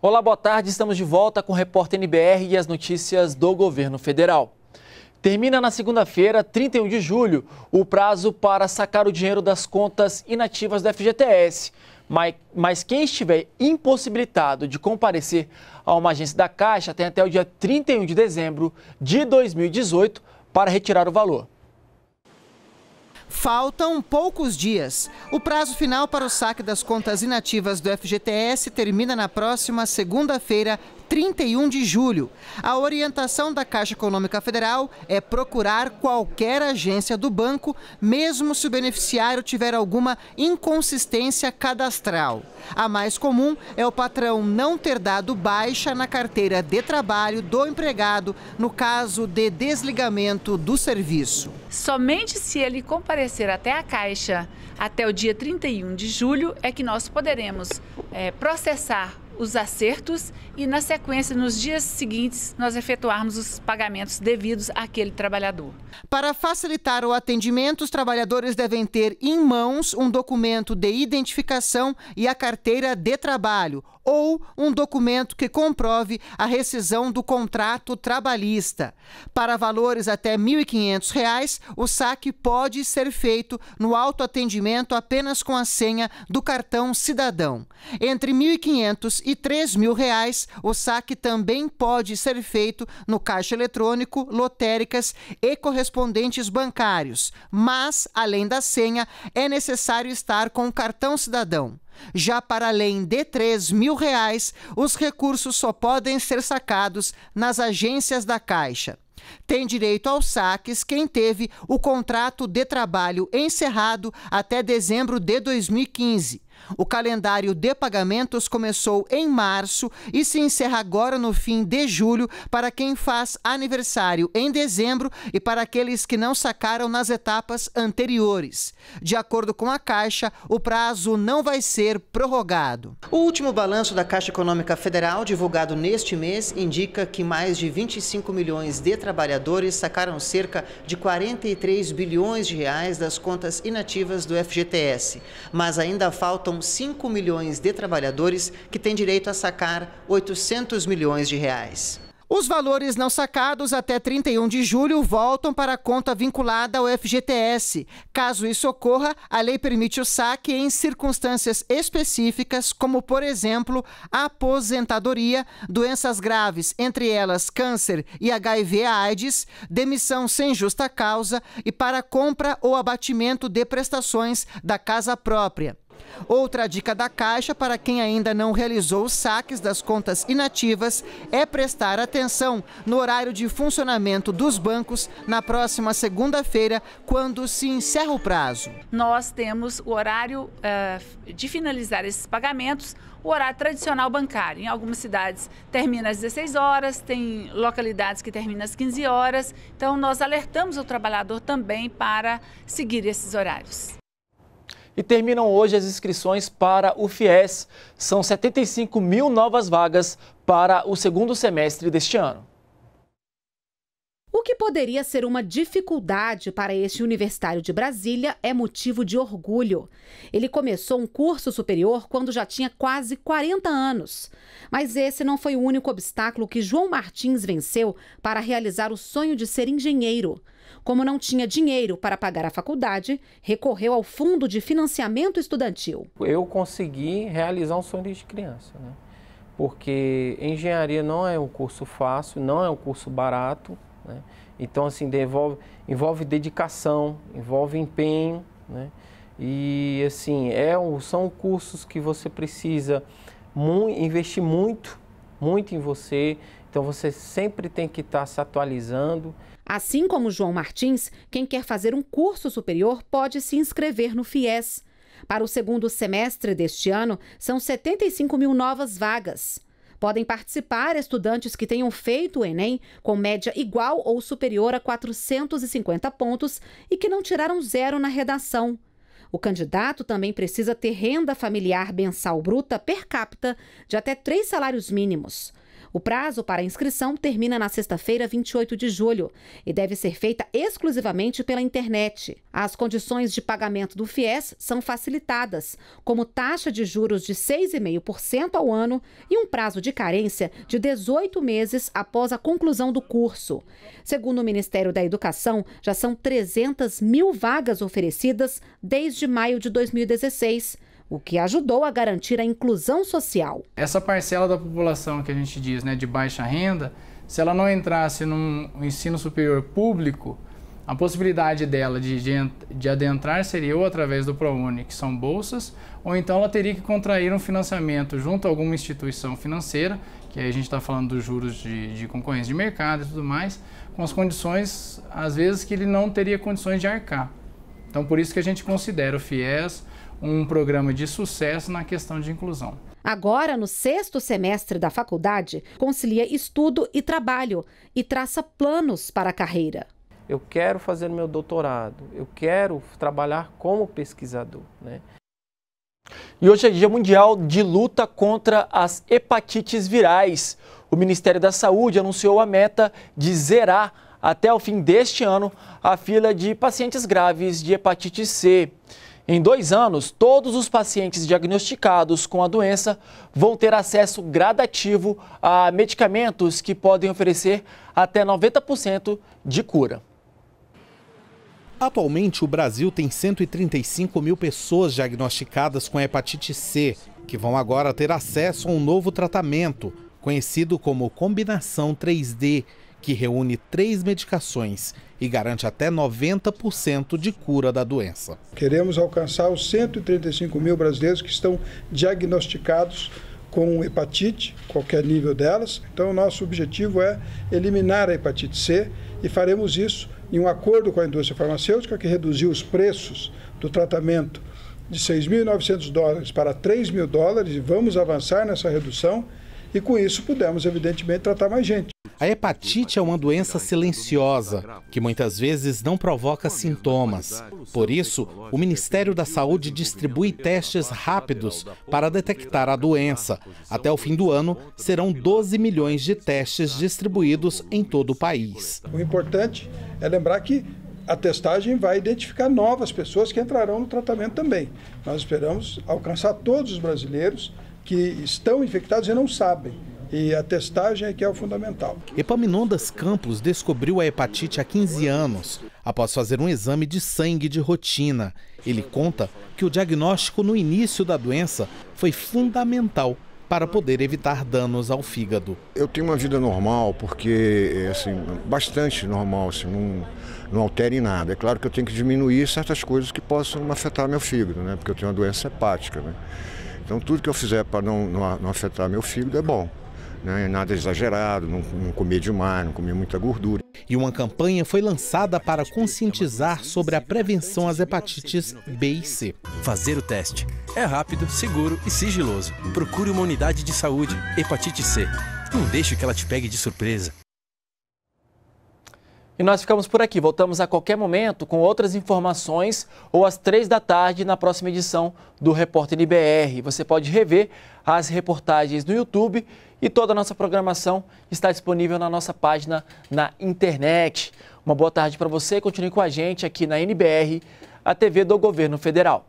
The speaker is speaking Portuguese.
Olá, boa tarde. Estamos de volta com o Repórter NBR e as notícias do governo federal. Termina na segunda-feira, 31 de julho, o prazo para sacar o dinheiro das contas inativas do FGTS. Mas, mas quem estiver impossibilitado de comparecer a uma agência da Caixa tem até o dia 31 de dezembro de 2018 para retirar o valor. Faltam poucos dias. O prazo final para o saque das contas inativas do FGTS termina na próxima segunda-feira, 31 de julho. A orientação da Caixa Econômica Federal é procurar qualquer agência do banco, mesmo se o beneficiário tiver alguma inconsistência cadastral. A mais comum é o patrão não ter dado baixa na carteira de trabalho do empregado no caso de desligamento do serviço. Somente se ele comparecer até a Caixa até o dia 31 de julho é que nós poderemos é, processar os acertos e, na sequência, nos dias seguintes, nós efetuarmos os pagamentos devidos àquele trabalhador. Para facilitar o atendimento, os trabalhadores devem ter em mãos um documento de identificação e a carteira de trabalho, ou um documento que comprove a rescisão do contrato trabalhista. Para valores até R$ 1.500, o saque pode ser feito no autoatendimento apenas com a senha do cartão cidadão. Entre R$ 1.500 e três mil reais. O saque também pode ser feito no caixa eletrônico, lotéricas e correspondentes bancários. Mas, além da senha, é necessário estar com o cartão cidadão. Já para além de três mil reais, os recursos só podem ser sacados nas agências da Caixa. Tem direito aos saques quem teve o contrato de trabalho encerrado até dezembro de 2015 o calendário de pagamentos começou em março e se encerra agora no fim de julho para quem faz aniversário em dezembro e para aqueles que não sacaram nas etapas anteriores. De acordo com a Caixa, o prazo não vai ser prorrogado. O último balanço da Caixa Econômica Federal, divulgado neste mês, indica que mais de 25 milhões de trabalhadores sacaram cerca de 43 bilhões de reais das contas inativas do FGTS. Mas ainda faltam são 5 milhões de trabalhadores que têm direito a sacar 800 milhões de reais. Os valores não sacados até 31 de julho voltam para a conta vinculada ao FGTS. Caso isso ocorra, a lei permite o saque em circunstâncias específicas, como, por exemplo, aposentadoria, doenças graves, entre elas câncer e HIV-AIDS, demissão sem justa causa e para compra ou abatimento de prestações da casa própria. Outra dica da Caixa para quem ainda não realizou os saques das contas inativas é prestar atenção no horário de funcionamento dos bancos na próxima segunda-feira, quando se encerra o prazo. Nós temos o horário uh, de finalizar esses pagamentos, o horário tradicional bancário. Em algumas cidades termina às 16 horas, tem localidades que termina às 15 horas. Então, nós alertamos o trabalhador também para seguir esses horários e terminam hoje as inscrições para o FIES. São 75 mil novas vagas para o segundo semestre deste ano. O que poderia ser uma dificuldade para este universitário de Brasília é motivo de orgulho. Ele começou um curso superior quando já tinha quase 40 anos. Mas esse não foi o único obstáculo que João Martins venceu para realizar o sonho de ser engenheiro. Como não tinha dinheiro para pagar a faculdade, recorreu ao Fundo de Financiamento Estudantil. Eu consegui realizar um sonho desde criança, né? porque engenharia não é um curso fácil, não é um curso barato. Né? Então, assim, devolve, envolve dedicação, envolve empenho, né? E, assim, é, são cursos que você precisa mu investir muito, muito em você. Então, você sempre tem que estar tá se atualizando. Assim como João Martins, quem quer fazer um curso superior pode se inscrever no FIES. Para o segundo semestre deste ano, são 75 mil novas vagas. Podem participar estudantes que tenham feito o Enem com média igual ou superior a 450 pontos e que não tiraram zero na redação. O candidato também precisa ter renda familiar mensal bruta per capita de até três salários mínimos. O prazo para inscrição termina na sexta-feira, 28 de julho, e deve ser feita exclusivamente pela internet. As condições de pagamento do FIES são facilitadas, como taxa de juros de 6,5% ao ano e um prazo de carência de 18 meses após a conclusão do curso. Segundo o Ministério da Educação, já são 300 mil vagas oferecidas desde maio de 2016 o que ajudou a garantir a inclusão social. Essa parcela da população que a gente diz né, de baixa renda, se ela não entrasse num ensino superior público, a possibilidade dela de, de, de, adentrar seria ou através do ProUni, que são bolsas, ou então ela teria que contrair um financiamento junto a alguma instituição financeira, que aí a gente está falando dos juros de, de concorrência de mercado e tudo mais, com as condições, às vezes, que ele não teria condições de arcar. Então, por isso que a gente considera o FIES um programa de sucesso na questão de inclusão. Agora, no sexto semestre da faculdade, concilia estudo e trabalho e traça planos para a carreira. Eu quero fazer meu doutorado, eu quero trabalhar como pesquisador. Né? E hoje é Dia Mundial de Luta contra as Hepatites Virais. O Ministério da Saúde anunciou a meta de zerar até o fim deste ano a fila de pacientes graves de hepatite C. Em dois anos, todos os pacientes diagnosticados com a doença vão ter acesso gradativo a medicamentos que podem oferecer até 90% de cura. Atualmente, o Brasil tem 135 mil pessoas diagnosticadas com hepatite C, que vão agora ter acesso a um novo tratamento, conhecido como combinação 3D, que reúne três medicações e garante até 90% de cura da doença. Queremos alcançar os 135 mil brasileiros que estão diagnosticados com hepatite, qualquer nível delas. Então, nosso objetivo é eliminar a hepatite C e faremos isso em um acordo com a indústria farmacêutica que reduziu os preços do tratamento de 6.900 dólares para 3.000 dólares e vamos avançar nessa redução e com isso pudemos, evidentemente, tratar mais gente. A hepatite é uma doença silenciosa, que muitas vezes não provoca sintomas. Por isso, o Ministério da Saúde distribui testes rápidos para detectar a doença. Até o fim do ano, serão 12 milhões de testes distribuídos em todo o país. O importante é lembrar que a testagem vai identificar novas pessoas que entrarão no tratamento também. Nós esperamos alcançar todos os brasileiros que estão infectados e não sabem. E a testagem é que é o fundamental. Epaminondas Campos descobriu a hepatite há 15 anos, após fazer um exame de sangue de rotina. Ele conta que o diagnóstico no início da doença foi fundamental para poder evitar danos ao fígado. Eu tenho uma vida normal, porque, é, assim, bastante normal, assim, não, não altere em nada. É claro que eu tenho que diminuir certas coisas que possam afetar meu fígado, né? Porque eu tenho uma doença hepática, né? Então, tudo que eu fizer para não, não, não afetar meu fígado é bom né? nada exagerado, não, não comer demais, não comer muita gordura. E uma campanha foi lançada para conscientizar sobre a prevenção às hepatites B e C. Fazer o teste é rápido, seguro e sigiloso. Procure uma unidade de saúde. Hepatite C. Não deixe que ela te pegue de surpresa. E nós ficamos por aqui. Voltamos a qualquer momento com outras informações ou às três da tarde na próxima edição do Repórter NBR. Você pode rever as reportagens no YouTube e toda a nossa programação está disponível na nossa página na internet. Uma boa tarde para você. Continue com a gente aqui na NBR, a TV do Governo Federal.